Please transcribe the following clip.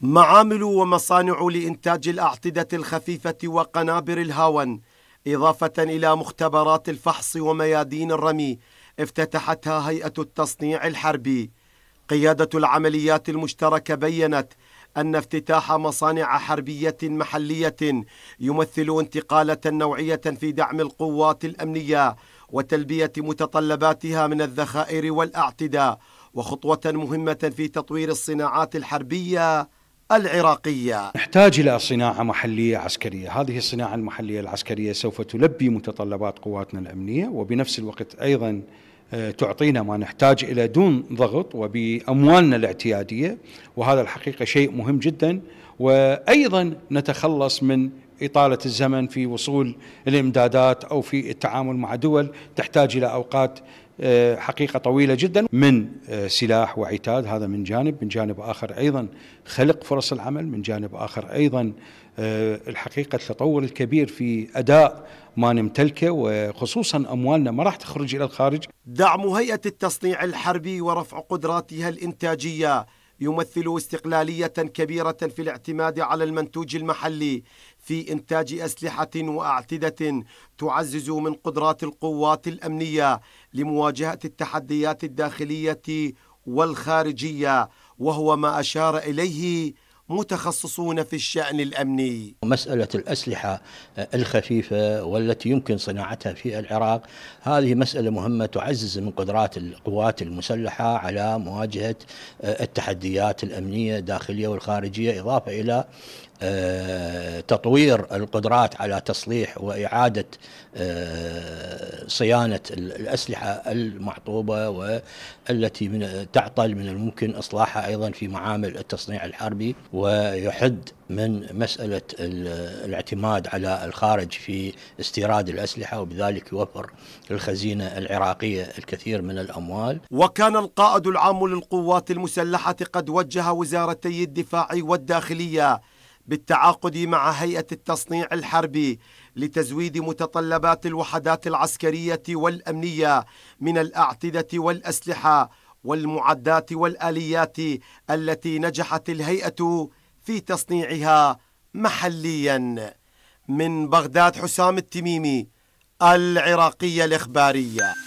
معامل ومصانع لإنتاج الأعتدة الخفيفة وقنابر الهاون إضافة إلى مختبرات الفحص وميادين الرمي افتتحتها هيئة التصنيع الحربي قيادة العمليات المشتركة بيّنت أن افتتاح مصانع حربية محلية يمثل انتقالة نوعية في دعم القوات الأمنية وتلبية متطلباتها من الذخائر والأعتداء وخطوة مهمة في تطوير الصناعات الحربية العراقية نحتاج إلى صناعة محلية عسكرية هذه الصناعة المحلية العسكرية سوف تلبي متطلبات قواتنا الأمنية وبنفس الوقت أيضا آه، تعطينا ما نحتاج إلى دون ضغط وبأموالنا الاعتيادية وهذا الحقيقة شيء مهم جدا وأيضا نتخلص من إطالة الزمن في وصول الإمدادات أو في التعامل مع دول تحتاج إلى أوقات آه، حقيقة طويلة جدا من آه، سلاح وعتاد هذا من جانب من جانب آخر أيضا خلق فرص العمل من جانب آخر أيضا آه، الحقيقة التطور الكبير في أداء ما نمتلكه وخصوصا أموالنا ما راح تخرج إلى الخارج دعم هيئة التصنيع الحربي ورفع قدراتها الإنتاجية يمثل استقلالية كبيرة في الاعتماد على المنتوج المحلي في إنتاج أسلحة وأعتدة تعزز من قدرات القوات الأمنية لمواجهة التحديات الداخلية والخارجية وهو ما أشار إليه متخصصون في الشأن الأمني مسألة الأسلحة آه، الخفيفة والتي يمكن صناعتها في العراق هذه مسألة مهمة تعزز من قدرات القوات المسلحة على مواجهة آه، التحديات الأمنية الداخلية والخارجية إضافة إلى آه، تطوير القدرات على تصليح وإعادة صيانة الأسلحة المعطوبة والتي من تعطل من الممكن إصلاحها أيضا في معامل التصنيع الحربي ويحد من مسألة الاعتماد على الخارج في استيراد الأسلحة وبذلك يوفر الخزينة العراقية الكثير من الأموال وكان القائد العام للقوات المسلحة قد وجه وزارتي الدفاع والداخلية بالتعاقد مع هيئة التصنيع الحربي لتزويد متطلبات الوحدات العسكرية والأمنية من الأعتدة والأسلحة والمعدات والاليات التي نجحت الهيئه في تصنيعها محليا من بغداد حسام التميمي العراقيه الاخباريه